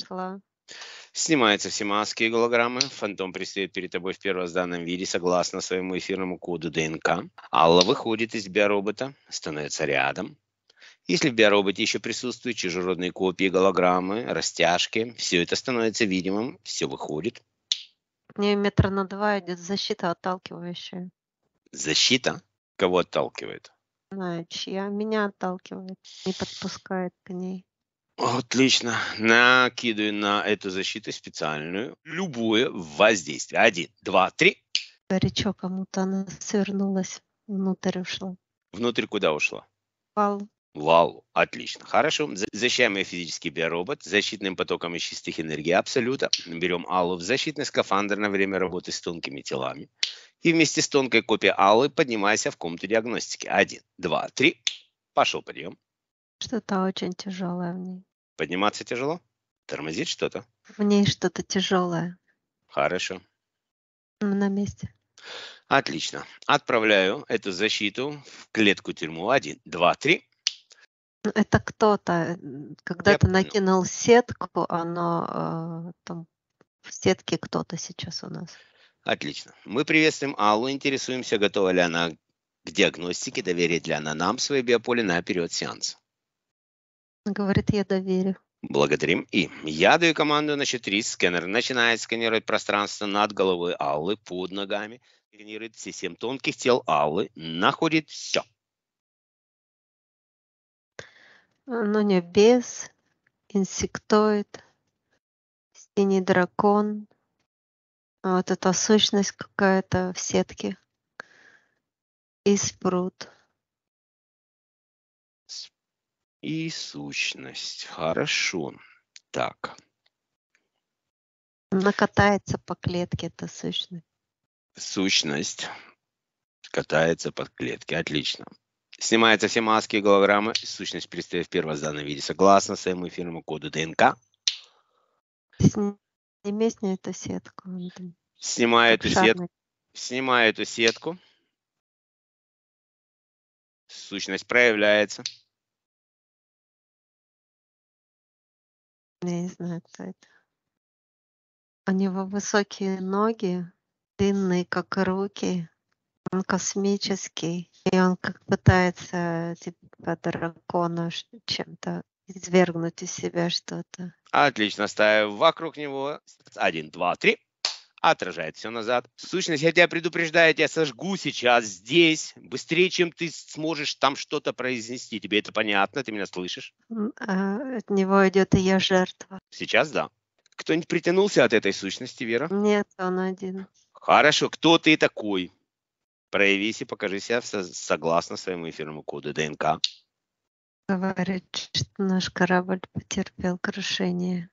нашла. Снимаются все маски и голограммы. Фантом пристает перед тобой в первозданном виде согласно своему эфирному коду ДНК. Алла выходит из биоробота, становится рядом. Если в биороботе еще присутствуют чужеродные копии, голограммы, растяжки, все это становится видимым, все выходит. Не метр на два идет защита отталкивающая. Защита? Кого отталкивает? Знаю, чья меня отталкивает, не подпускает к ней. Отлично. Накидываю на эту защиту специальную любое воздействие. Один, два, три. Горячо кому-то она свернулась, внутрь ушла. Внутрь куда ушла? Вал. Валу. Отлично. Хорошо. Защищаем ее физический биоробот защитным потоком из чистых энергий Абсолюта. Берем Аллу в защитный скафандр на время работы с тонкими телами. И вместе с тонкой копией Аллы поднимайся в комнату диагностики. Один, два, три. Пошел прием. Что-то очень тяжелое в ней. Подниматься тяжело? Тормозит что-то? В ней что-то тяжелое. Хорошо. На месте. Отлично. Отправляю эту защиту в клетку тюрьму. Один, два, три. Ну, это кто-то э, когда-то накинул сетку, оно э, там в сетке кто-то сейчас у нас. Отлично. Мы приветствуем Аллу, интересуемся, готова ли она к диагностике, доверит ли она нам свои биополе на период сеанса. Говорит, я доверю. Благодарим. И я даю команду на 4 скэнер. Начинает сканировать пространство над головой Аллы, под ногами. Сканирует все семь тонких тел Аллы. Находит все. Но не без инсектоид, синий дракон, вот эта сущность какая-то в сетке и спрут и сущность. Хорошо. Так. Она катается по клетке, это сущность. Сущность катается по клетке. Отлично. Снимаются все маски и голограммы. Сущность предстоит в первозданном виде. Согласно своему эфирному коду ДНК. Сними с нее эту сетку. Снимаю эту шарный. Снимаю эту сетку. Сущность проявляется. Ну, я не знаю, кто это. У него высокие ноги, длинные, как руки. Он космический, и он как пытается типа дракона чем-то извергнуть из себя что-то. Отлично, ставим вокруг него. Один, два, три отражает все назад. Сущность, я тебя предупреждаю, я тебя сожгу сейчас здесь, быстрее, чем ты сможешь там что-то произнести. Тебе это понятно? Ты меня слышишь? А, от него идет ее жертва. Сейчас да. Кто-нибудь притянулся от этой сущности, Вера? Нет, он один. Хорошо, кто ты такой? Проявись и покажи себя согласно своему эфирному коду ДНК. Говорит, что наш корабль потерпел крушение.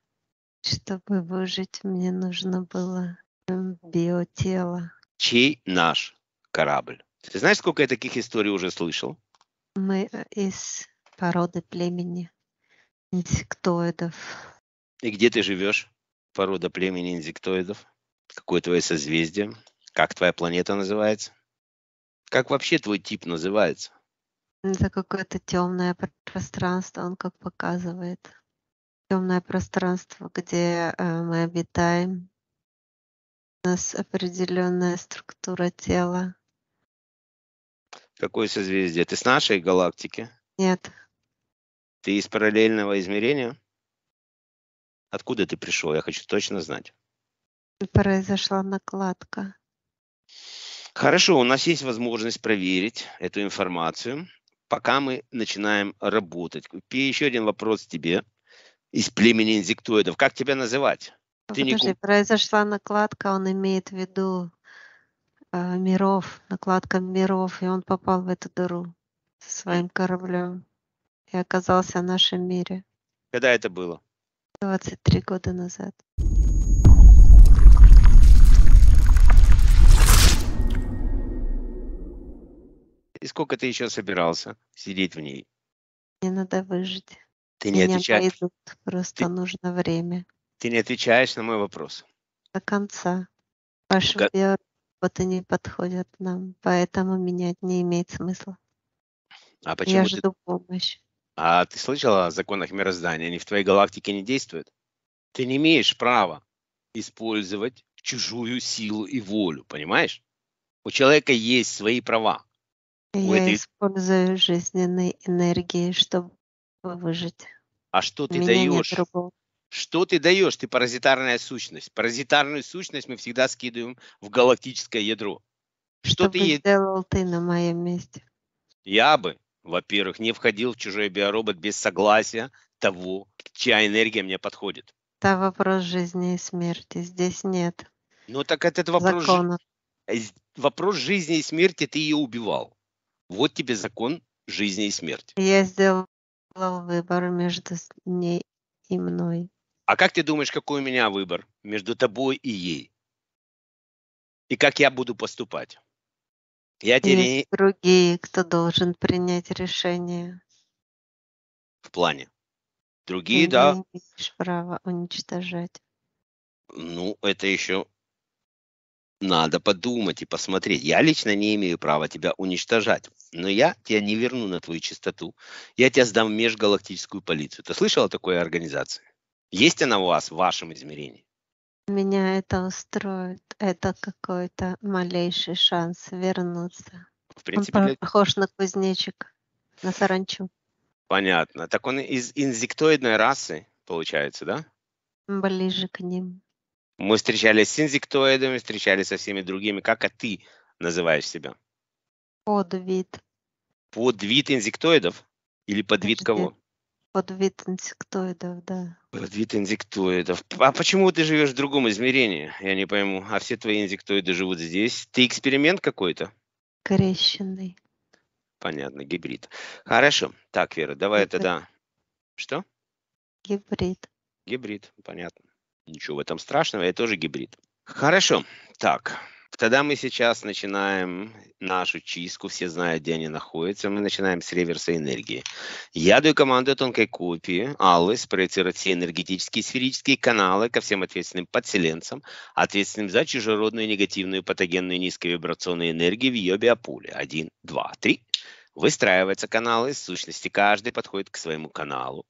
Чтобы выжить, мне нужно было биотела. Чей наш корабль? Ты знаешь, сколько я таких историй уже слышал? Мы э, из породы племени инсектоидов. И где ты живешь? Порода племени инсектоидов? Какое твое созвездие? Как твоя планета называется? Как вообще твой тип называется? Это какое-то темное пространство, он как показывает. Темное пространство, где э, мы обитаем, у нас определенная структура тела. Какое созвездие? Ты с нашей галактики? Нет. Ты из параллельного измерения? Откуда ты пришел? Я хочу точно знать. Произошла накладка. Хорошо, у нас есть возможность проверить эту информацию, пока мы начинаем работать. Еще один вопрос тебе из племени инзектоидов. Как тебя называть? А ты Подожди, не... произошла накладка, он имеет в виду э, миров, накладка миров, и он попал в эту дыру со своим кораблем и оказался в нашем мире. Когда это было? 23 года назад. И сколько ты еще собирался сидеть в ней? Мне надо выжить. Ты не Меня отвечаешь. Пойдут, просто ты... нужно время. Ты не отвечаешь на мой вопрос. До конца. Ваши как... биоработы не подходят нам, поэтому менять не имеет смысла. А почему Я ты... жду помощь. А ты слышала о законах мироздания? Они в твоей галактике не действуют? Ты не имеешь права использовать чужую силу и волю, понимаешь? У человека есть свои права. Я этой... использую жизненные энергии, чтобы выжить. А что ты Меня даешь? Нет что ты даешь? Ты паразитарная сущность. Паразитарную сущность мы всегда скидываем в галактическое ядро. Что, что ты бы е... сделал ты на моем месте? Я бы, во-первых, не входил в чужой биоробот без согласия того, чья энергия мне подходит. Это вопрос жизни и смерти. Здесь нет. Ну так этот вопрос, законов. вопрос жизни и смерти ты ее убивал. Вот тебе закон жизни и смерти. Я сделал выбор между ней и мной. А как ты думаешь, какой у меня выбор между тобой и ей? И как я буду поступать? Я тебе... Есть другие, кто должен принять решение. В плане? Другие, Ты да. Не имеешь права уничтожать. Ну, это еще надо подумать и посмотреть. Я лично не имею права тебя уничтожать, но я тебя не верну на твою чистоту. Я тебя сдам в межгалактическую полицию. Ты слышал о такой организации? Есть она у вас в вашем измерении? Меня это устроит. Это какой-то малейший шанс вернуться. В принципе, он для... похож на кузнечик, на саранчу. Понятно. Так он из инзектоидной расы, получается, да? Ближе к ним. Мы встречались с инзектоидами, встречались со всеми другими. Как а ты называешь себя? Подвид. Подвид инзектоидов? Или подвид Подожди. кого? Под вид да. Под вид А почему ты живешь в другом измерении? Я не пойму. А все твои инсектоиды живут здесь. Ты эксперимент какой-то? Крещенный. Понятно, гибрид. Хорошо. Так, Вера, давай гибрид. тогда... Что? Гибрид. Гибрид, понятно. Ничего в этом страшного, я тоже гибрид. Хорошо. Так, Тогда мы сейчас начинаем нашу чистку, все знают, где они находятся. Мы начинаем с реверса энергии. Я даю команду тонкой копии Аллы спроецировать все энергетические сферические каналы ко всем ответственным подселенцам, ответственным за чужеродную негативную патогенную низковибрационную энергию в ее биопуле. Один, два, три. Выстраиваются каналы, сущности каждый подходит к своему каналу.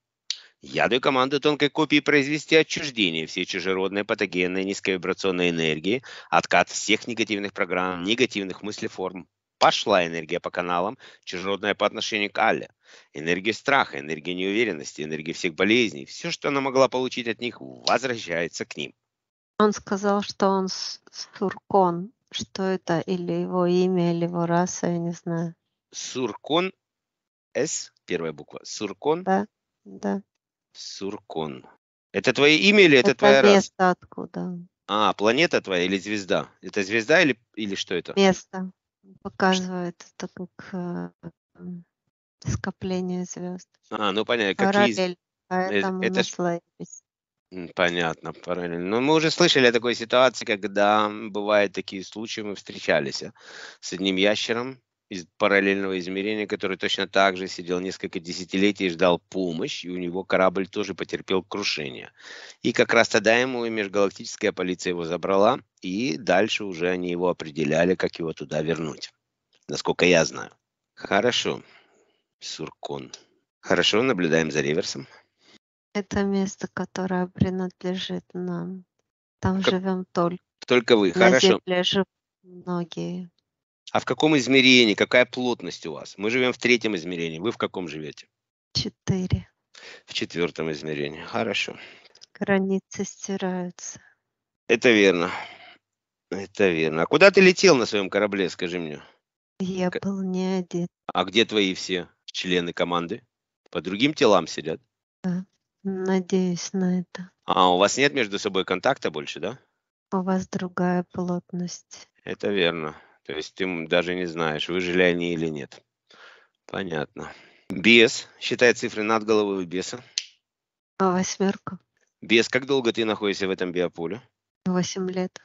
Я Яду команду тонкой копии произвести отчуждение всей чужеродной патогенной низковибрационной энергии, откат всех негативных программ, негативных мыслеформ. Пошла энергия по каналам, чужеродная по отношению к Алле. Энергия страха, энергия неуверенности, энергия всех болезней. Все, что она могла получить от них, возвращается к ним. Он сказал, что он Суркон. Что это? Или его имя, или его раса, я не знаю. Суркон. С, первая буква. Суркон. Да, да. Суркон. Это твое имя или это, это твоя место раса? место откуда. А, планета твоя или звезда? Это звезда или, или что это? Место. Показывает это как э, скопление звезд. А, ну понятно. Параллель. Какие... Поэтому это... Понятно, параллельно. Но ну, мы уже слышали о такой ситуации, когда бывают такие случаи, мы встречались а с одним ящером, из параллельного измерения, который точно так же сидел несколько десятилетий и ждал помощь, и у него корабль тоже потерпел крушение. И как раз тогда ему и межгалактическая полиция его забрала, и дальше уже они его определяли, как его туда вернуть. Насколько я знаю. Хорошо, Суркон. Хорошо, наблюдаем за реверсом. Это место, которое принадлежит нам. Там как... живем только. Только вы, На хорошо. Земле живут многие. А в каком измерении, какая плотность у вас? Мы живем в третьем измерении. Вы в каком живете? Четыре. В четвертом измерении. Хорошо. Границы стираются. Это верно. Это верно. А куда ты летел на своем корабле, скажи мне? Я К... был не один. А где твои все члены команды? По другим телам сидят? Да, надеюсь на это. А у вас нет между собой контакта больше, да? У вас другая плотность. Это верно. То есть ты даже не знаешь, выжили они или нет. Понятно. Бес. Считай цифры над головой беса. А восьмерка. Бес, как долго ты находишься в этом биополе? Восемь лет.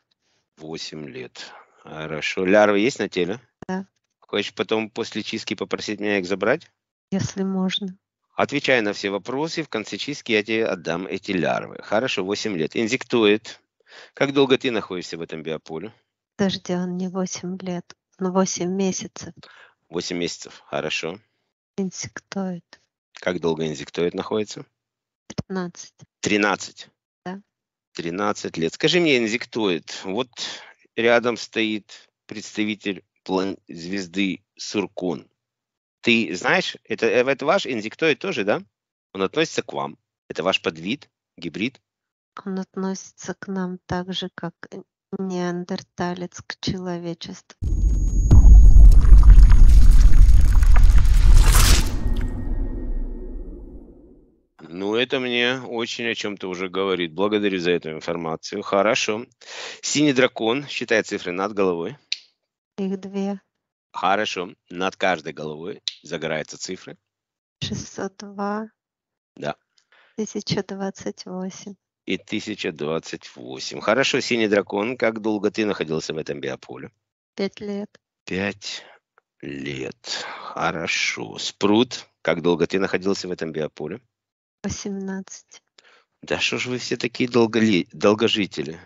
Восемь лет. Хорошо. Лярвы есть на теле? Да. Хочешь потом после чистки попросить меня их забрать? Если можно. Отвечай на все вопросы, в конце чистки я тебе отдам эти лярвы. Хорошо, 8 лет. Инзектоид. Как долго ты находишься в этом биополе? Подожди, он а не 8 лет, ну, он 8 месяцев. 8 месяцев, хорошо. Инсектоид. Как долго инсектоид находится? 13. 13? Да. 13 лет. Скажи мне, инсектоид, вот рядом стоит представитель план звезды Суркун. Ты знаешь, это, э, это ваш инсектоид тоже, да? Он относится к вам. Это ваш подвид, гибрид? Он относится к нам так же, как неандерталец к человечеству Ну, это мне очень о чем-то уже говорит. Благодарю за эту информацию. Хорошо. Синий дракон Считай цифры над головой. Их две. Хорошо. Над каждой головой загораются цифры. 602. Да. 1028 и 1028. Хорошо, синий дракон, как долго ты находился в этом биополе? Пять лет. Пять лет. Хорошо. Спрут, как долго ты находился в этом биополе? 18. Да что ж вы все такие долголи... долгожители?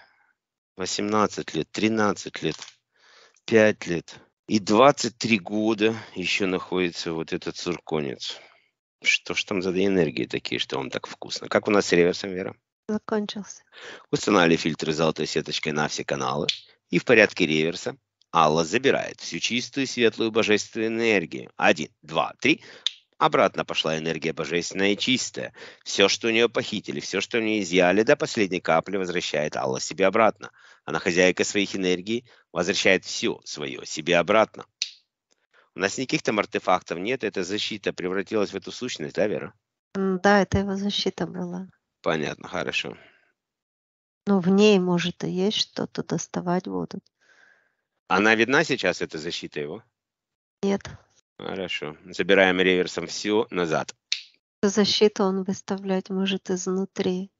18 лет, 13 лет, 5 лет. И 23 года еще находится вот этот цирконец. Что ж там за энергии такие, что он так вкусно? Как у нас с реверсом, Вера? Закончился. Устанавливали фильтры золотой сеточкой на все каналы. И в порядке реверса Алла забирает всю чистую, светлую, божественную энергию. Один, два, три. Обратно пошла энергия божественная и чистая. Все, что у нее похитили, все, что у нее изъяли, до последней капли возвращает Алла себе обратно. Она хозяйка своих энергий, возвращает все свое себе обратно. У нас никаких там артефактов нет, эта защита превратилась в эту сущность, да, Вера? Да, это его защита была. Понятно, хорошо. Но в ней, может, и есть что-то, доставать будут. Она видна сейчас, эта защита его? Нет. Хорошо. Забираем реверсом все назад. Защиту он выставлять может изнутри,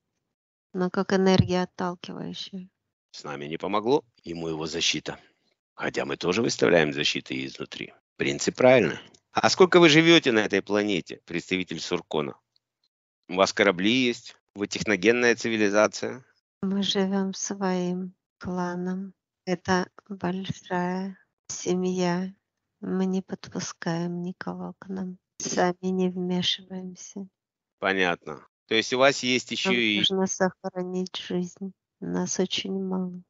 но как энергия отталкивающая. С нами не помогло, ему его защита. Хотя мы тоже выставляем защиты изнутри. Принцип правильно. А сколько вы живете на этой планете, представитель Суркона? У вас корабли есть, вы техногенная цивилизация? Мы живем своим кланом. Это большая семья. Мы не подпускаем никого к нам. Сами не вмешиваемся. Понятно. То есть у вас есть еще нам и... Нужно сохранить жизнь. Нас очень мало.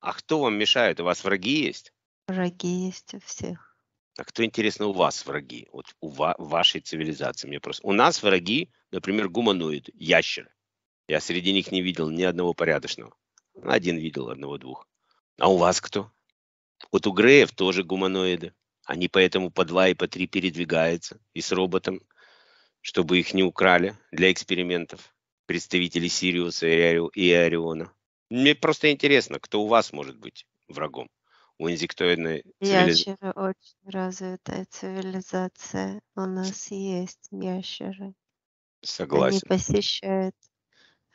А кто вам мешает? У вас враги есть? Враги есть у всех. А кто, интересно, у вас враги? Вот у ва- вашей цивилизации. Мне просто... У нас враги, например, гуманоиды, ящеры. Я среди них не видел ни одного порядочного. Один видел, одного-двух. А у вас кто? Вот у Греев тоже гуманоиды. Они поэтому по два и по три передвигаются. И с роботом, чтобы их не украли для экспериментов. Представители Сириуса и Ориона. Мне просто интересно, кто у вас может быть врагом? у инсектоидной цивилизации. Ящеры очень развитая цивилизация. У нас есть ящеры. Согласен. Они посещают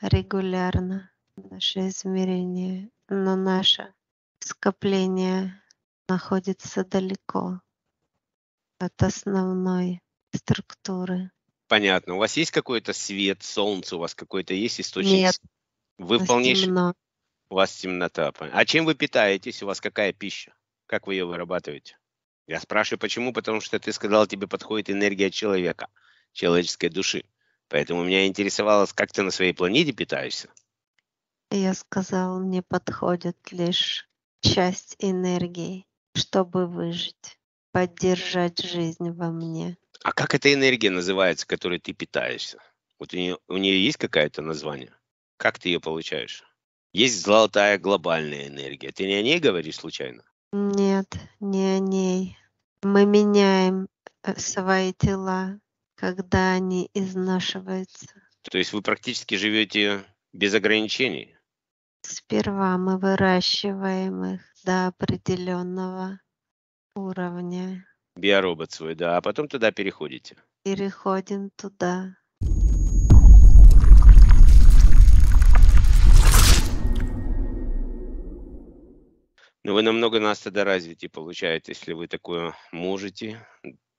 регулярно наше измерение, но наше скопление находится далеко от основной структуры. Понятно. У вас есть какой-то свет, солнце, у вас какой-то есть источник? Нет. Вы полнейший... темно. У вас темнота. А чем вы питаетесь? У вас какая пища? Как вы ее вырабатываете? Я спрашиваю, почему? Потому что ты сказал, тебе подходит энергия человека, человеческой души. Поэтому меня интересовало, как ты на своей планете питаешься. Я сказал, мне подходит лишь часть энергии, чтобы выжить, поддержать жизнь во мне. А как эта энергия называется, которой ты питаешься? Вот у нее, у нее есть какое-то название? Как ты ее получаешь? Есть золотая глобальная энергия. Ты не о ней говоришь случайно? Нет, не о ней. Мы меняем э, свои тела, когда они изнашиваются. То есть вы практически живете без ограничений? Сперва мы выращиваем их до определенного уровня. Биоробот свой, да, а потом туда переходите. Переходим туда. Ну, вы намного нас тогда развитие получаете, если вы такое можете,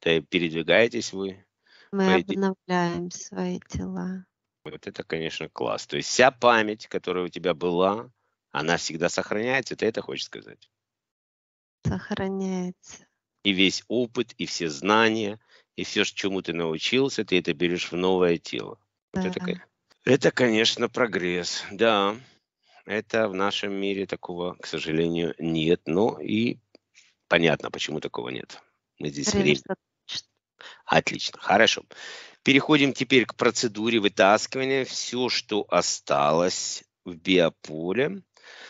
да и передвигаетесь вы мы обновляем свои тела. Вот это, конечно, класс. То есть вся память, которая у тебя была, она всегда сохраняется. Ты это хочешь сказать? Сохраняется. И весь опыт, и все знания, и все, чему ты научился, ты это берешь в новое тело. Да. Вот это, это, конечно, прогресс. Да, это в нашем мире такого, к сожалению, нет. Но ну и понятно, почему такого нет. Мы здесь Потому время. Отлично, хорошо. Переходим теперь к процедуре вытаскивания. Все, что осталось в биополе.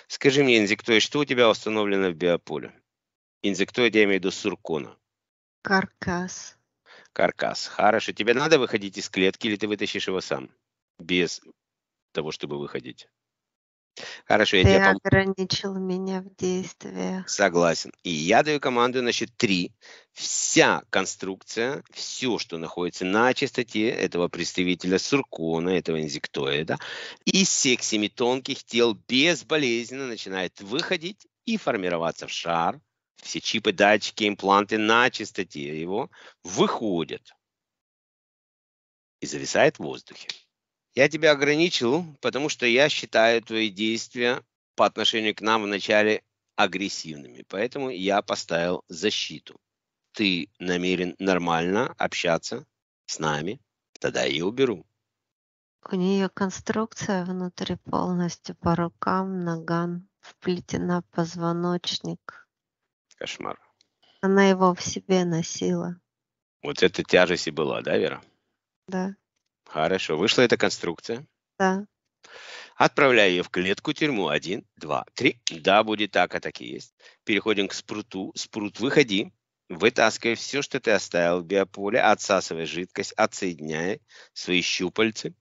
Скажи мне, инзектоид, что у тебя установлено в биополе? Инзектоид, я имею в виду суркона. Каркас. Каркас. Хорошо. Тебе надо выходить из клетки или ты вытащишь его сам? Без того, чтобы выходить. Хорошо, я Ты тебе пом... ограничил меня в действиях. Согласен. И я даю команду значит, три. Вся конструкция, все, что находится на частоте этого представителя суркона, этого инзектоида, из сексими тонких тел безболезненно начинает выходить и формироваться в шар. Все чипы, датчики, импланты на частоте его выходят и зависает в воздухе. Я тебя ограничил, потому что я считаю твои действия по отношению к нам вначале агрессивными. Поэтому я поставил защиту. Ты намерен нормально общаться с нами, тогда я и уберу. У нее конструкция внутри полностью по рукам, ногам, вплетена позвоночник. Кошмар. Она его в себе носила. Вот это тяжесть и была, да, Вера? Да. Хорошо. Вышла эта конструкция. Да. Отправляю ее в клетку, тюрьму. Один, два, три. Да, будет так, а так и есть. Переходим к спруту. Спрут, выходи. Вытаскивай все, что ты оставил в биополе, отсасывай жидкость, отсоединяй свои щупальцы.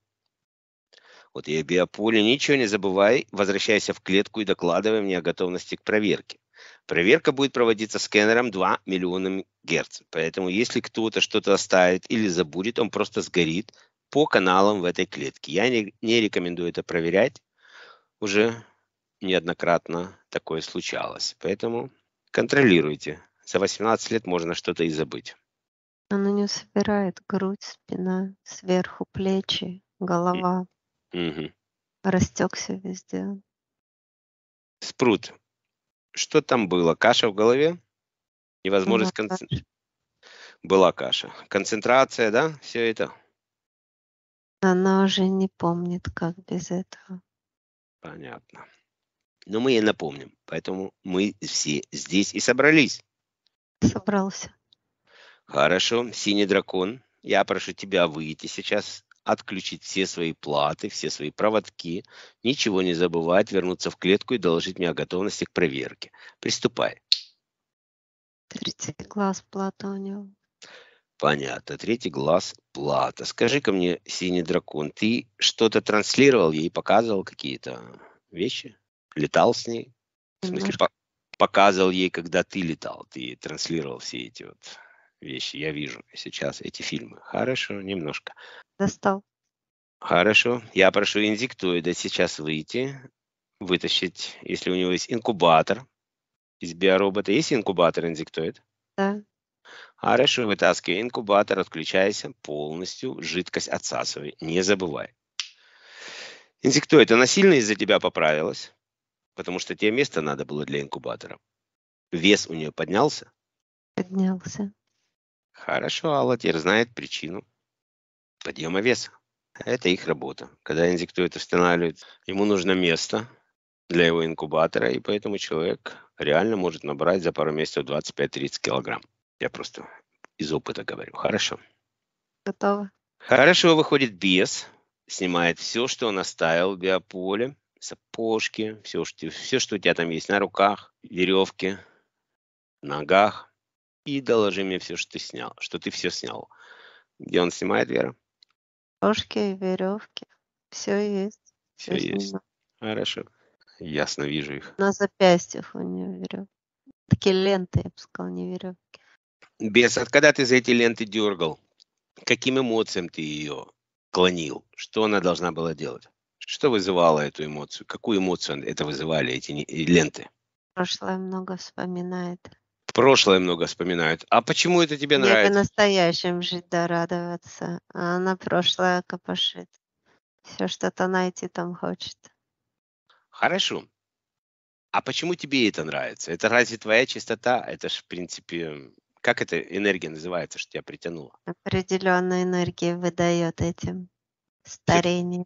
Вот я в биополе, ничего не забывай, возвращайся в клетку и докладывай мне о готовности к проверке. Проверка будет проводиться сканером 2 миллиона герц. Поэтому если кто-то что-то оставит или забудет, он просто сгорит по каналам в этой клетке. Я не, не рекомендую это проверять. Уже неоднократно такое случалось. Поэтому контролируйте. За 18 лет можно что-то и забыть. Она не собирает грудь, спина, сверху плечи, голова. Угу. Растекся везде. Спрут. Что там было? Каша в голове? Невозможность концентрации. Была каша. Концентрация, да? Все это? Она уже не помнит, как без этого. Понятно. Но мы ей напомним. Поэтому мы все здесь и собрались. Собрался. Хорошо. Синий дракон, я прошу тебя выйти сейчас, отключить все свои платы, все свои проводки, ничего не забывать, вернуться в клетку и доложить мне о готовности к проверке. Приступай. Третий класс плата у него. Понятно. Третий глаз плата. Скажи-ка мне, синий дракон, ты что-то транслировал ей, показывал какие-то вещи? Летал с ней? В смысле, по показывал ей, когда ты летал, ты транслировал все эти вот вещи. Я вижу сейчас эти фильмы. Хорошо, немножко. Достал. Хорошо. Я прошу инзиктоида сейчас выйти, вытащить, если у него есть инкубатор из биоробота. Есть инкубатор инзиктоид? Да, Хорошо, вытаскивай инкубатор, отключайся полностью, жидкость отсасывай, не забывай. Инсектоид, она сильно из-за тебя поправилась, потому что тебе место надо было для инкубатора. Вес у нее поднялся? Поднялся. Хорошо, Алла теперь знает причину подъема веса. Это их работа. Когда инсектоид устанавливает, ему нужно место для его инкубатора, и поэтому человек реально может набрать за пару месяцев 25-30 килограмм. Я просто из опыта говорю. Хорошо. Готово. Хорошо выходит без. Снимает все, что он оставил в биополе. Сапожки, все что, все, что у тебя там есть на руках, веревки, ногах. И доложи мне все, что ты снял, что ты все снял. Где он снимает, Вера? Сапожки, веревки. Все есть. Все, все есть. Снимаю. Хорошо. Ясно вижу их. На запястьях у нее веревки. Такие ленты, я бы сказал, не веревки без, когда ты за эти ленты дергал, каким эмоциям ты ее клонил, что она должна была делать, что вызывало эту эмоцию, какую эмоцию это вызывали эти э, ленты. Прошлое много вспоминает. Прошлое много вспоминают. А почему это тебе нравится? Я настоящим жить да радоваться, а она прошлое копошит. Все что-то найти там хочет. Хорошо. А почему тебе это нравится? Это разве твоя чистота? Это же, в принципе, как эта энергия называется, что тебя притянула? Определенная энергия выдает этим старение.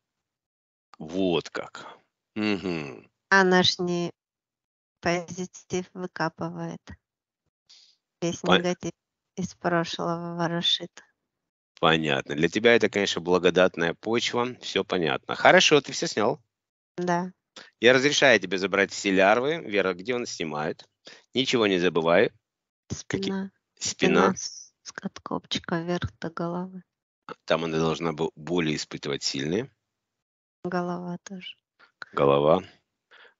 Вот как. Угу. Она а ж не позитив выкапывает. Весь Пон... негатив из прошлого ворошит. Понятно. Для тебя это, конечно, благодатная почва. Все понятно. Хорошо, ты все снял? Да. Я разрешаю тебе забрать все лярвы. Вера, где он снимает? Ничего не забывай. Спина. Какие... Спина. с- от копчика вверх до головы. Там она должна бо- боли испытывать сильные. Голова тоже. Голова.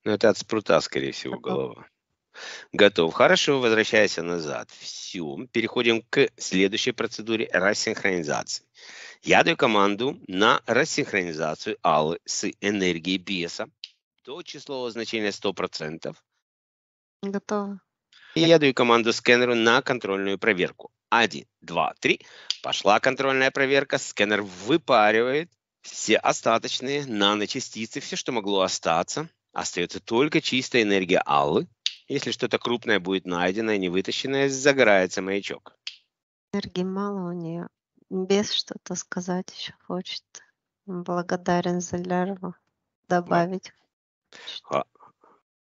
Ну, это от спрута, скорее всего, Готов. голова. Готов. Хорошо, возвращайся назад. Все. Переходим к следующей процедуре рассинхронизации. Я даю команду на рассинхронизацию Аллы с энергией беса до числового значения 100%. Готово. Я даю команду сканеру на контрольную проверку. Один, два, три. Пошла контрольная проверка. Сканер выпаривает все остаточные наночастицы, все, что могло остаться. Остается только чистая энергия Аллы. Если что-то крупное будет найдено и не вытащенное, загорается маячок. Энергии мало у нее. Без что-то сказать еще хочет. Благодарен за лярву. Добавить. Да.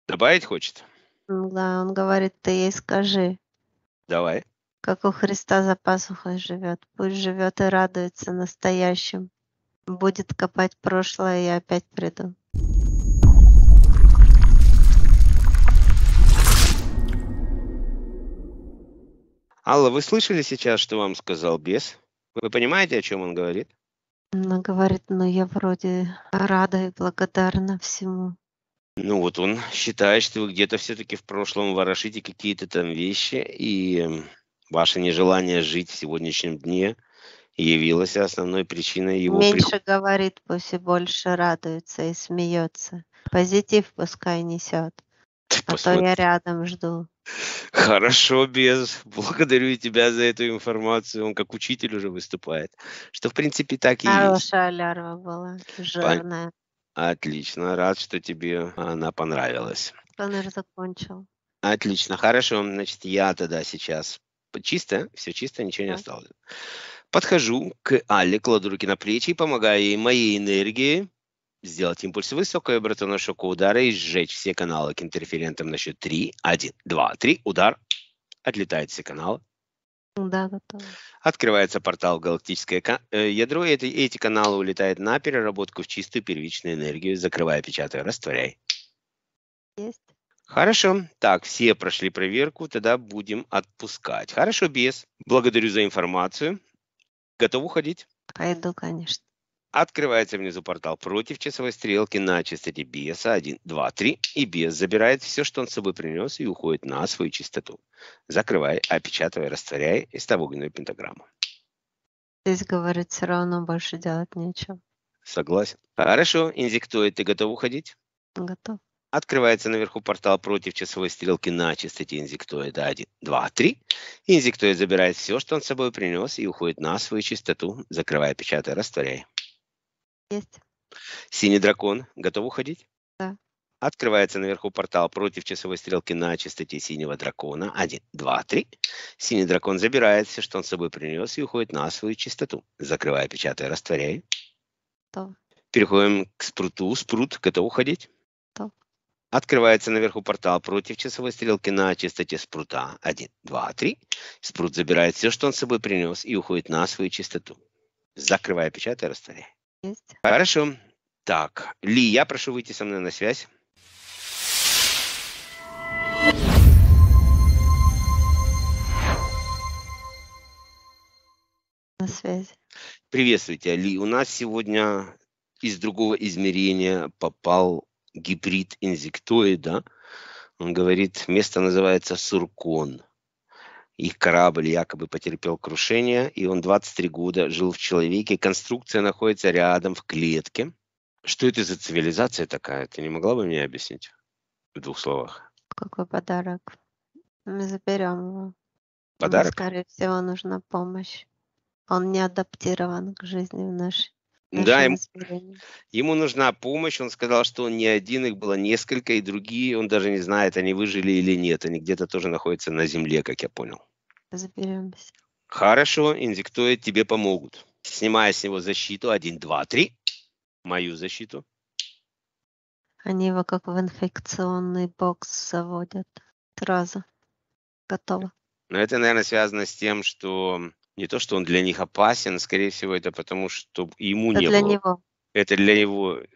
Добавить хочет? Ну да, он говорит, ты ей скажи, Давай. как у Христа за пасухой живет. Пусть живет и радуется настоящим. Будет копать прошлое, я опять приду. Алла, вы слышали сейчас, что вам сказал бес? Вы понимаете, о чем он говорит? Она говорит, ну я вроде рада и благодарна всему. Ну вот он считает, что вы где-то все-таки в прошлом ворошите какие-то там вещи, и ваше нежелание жить в сегодняшнем дне явилось основной причиной его... Меньше приход... говорит, пусть и больше радуется и смеется. Позитив пускай несет. а то я рядом жду. Хорошо, без. Благодарю тебя за эту информацию. Он как учитель уже выступает. Что, в принципе, так и Хорошая есть. Хорошая лярва была, жирная. Пон... Отлично, рад, что тебе она понравилась. Он уже закончил. Отлично, хорошо. Значит, я тогда сейчас чисто, все чисто, ничего не осталось. Подхожу к Алле, кладу руки на плечи и помогаю ей моей энергией сделать импульс высокой обратно шоку удара и сжечь все каналы к интерферентам на счет 3, 1, 2, 3, удар, отлетает все каналы. Да, да, да. Открывается портал галактическое э, ядро, и эти, эти каналы улетают на переработку в чистую первичную энергию, закрывая, печатая, растворяй. Есть. Хорошо. Так, все прошли проверку, тогда будем отпускать. Хорошо, без. Благодарю за информацию. Готов уходить? Пойду, конечно. Открывается внизу портал против часовой стрелки на частоте BS 1, 2, 3, и BS забирает все, что он с собой принес, и уходит на свою частоту. Закрывай, опечатывай, растворяй из того гной пентаграмму. Здесь, говорит, все равно больше делать нечего. Согласен. Хорошо, Инзиктоид, ты готов уходить? Готов. Открывается наверху портал против часовой стрелки на частоте инзектоида 1, 2, 3. Инзектоид забирает все, что он с собой принес, и уходит на свою частоту, закрывая, печатая, растворяя. Есть. Синий дракон. Готов уходить? Да. Открывается наверху портал против часовой стрелки на частоте синего дракона. Один, два, три. Синий дракон забирает все, что он с собой принес, и уходит на свою частоту. Закрывая, печатая, растворяя. Готово. Переходим к спруту. Спрут, готов уходить? Готов. Открывается наверху портал против часовой стрелки на частоте спрута. Один, два, три. Спрут забирает все, что он с собой принес, и уходит на свою частоту. Закрывая, печатая, растворяя. Есть. Хорошо. Так, Ли, я прошу выйти со мной на связь. На связи. Приветствую тебя, Ли. У нас сегодня из другого измерения попал гибрид инсектоида. Он говорит, место называется Суркон – их корабль якобы потерпел крушение, и он 23 года жил в человеке. Конструкция находится рядом в клетке. Что это за цивилизация такая? Ты не могла бы мне объяснить в двух словах? Какой подарок? Мы заберем его. Подарок? Ему, скорее всего, нужна помощь. Он не адаптирован к жизни в нашей да, ему, ему нужна помощь. Он сказал, что он не один, их было несколько, и другие, он даже не знает, они выжили или нет. Они где-то тоже находятся на земле, как я понял разберемся. Хорошо, инзектоид тебе помогут. Снимая с него защиту, один, два, три, мою защиту. Они его как в инфекционный бокс заводят сразу. Готово. Но это, наверное, связано с тем, что не то, что он для них опасен, скорее всего, это потому, что ему это не для было. Него. Это для его э,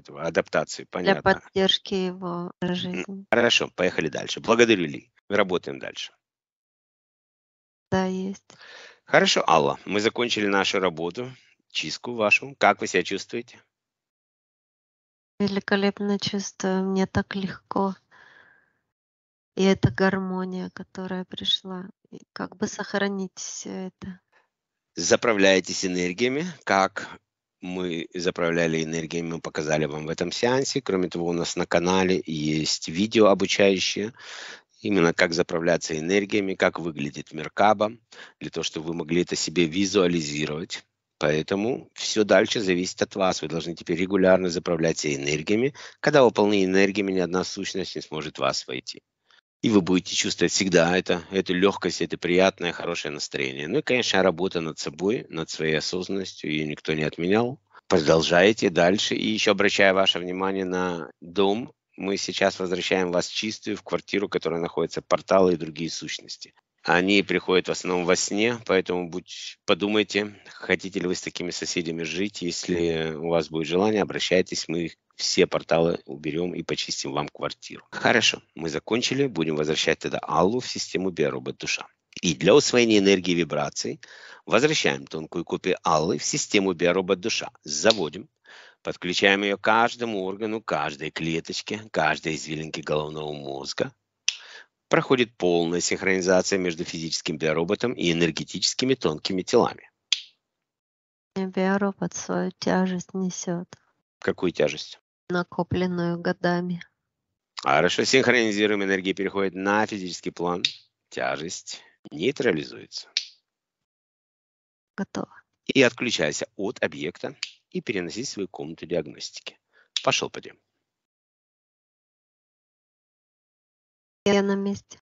этого, адаптации, понятно. Для поддержки его жизни. Хорошо, поехали дальше. Благодарю, Ли. Работаем дальше. Да, есть. Хорошо, Алла, мы закончили нашу работу, чистку вашу. Как вы себя чувствуете? Великолепно чувствую, мне так легко. И это гармония, которая пришла. И как бы сохранить все это. Заправляетесь энергиями, как мы заправляли энергиями, мы показали вам в этом сеансе. Кроме того, у нас на канале есть видео обучающее именно как заправляться энергиями, как выглядит Меркаба, для того, чтобы вы могли это себе визуализировать. Поэтому все дальше зависит от вас. Вы должны теперь регулярно заправляться энергиями. Когда вы полны энергиями, ни одна сущность не сможет в вас войти. И вы будете чувствовать всегда это, эту легкость, это приятное, хорошее настроение. Ну и, конечно, работа над собой, над своей осознанностью, ее никто не отменял. Продолжайте дальше. И еще обращаю ваше внимание на дом, мы сейчас возвращаем вас чистую в квартиру, в которой находятся порталы и другие сущности. Они приходят в основном во сне, поэтому будь, подумайте, хотите ли вы с такими соседями жить. Если у вас будет желание, обращайтесь, мы все порталы уберем и почистим вам квартиру. Хорошо, мы закончили. Будем возвращать тогда Аллу в систему биоробот душа. И для усвоения энергии вибраций возвращаем тонкую копию Аллы в систему биоробот душа. Заводим. Подключаем ее каждому органу, каждой клеточке, каждой извилинке головного мозга. Проходит полная синхронизация между физическим биороботом и энергетическими тонкими телами. биоробот свою тяжесть несет. Какую тяжесть? Накопленную годами. Хорошо, синхронизируем, энергия переходит на физический план. Тяжесть нейтрализуется. Готово. И отключайся от объекта и переносить в свою комнату диагностики. Пошел, поди. Я на месте.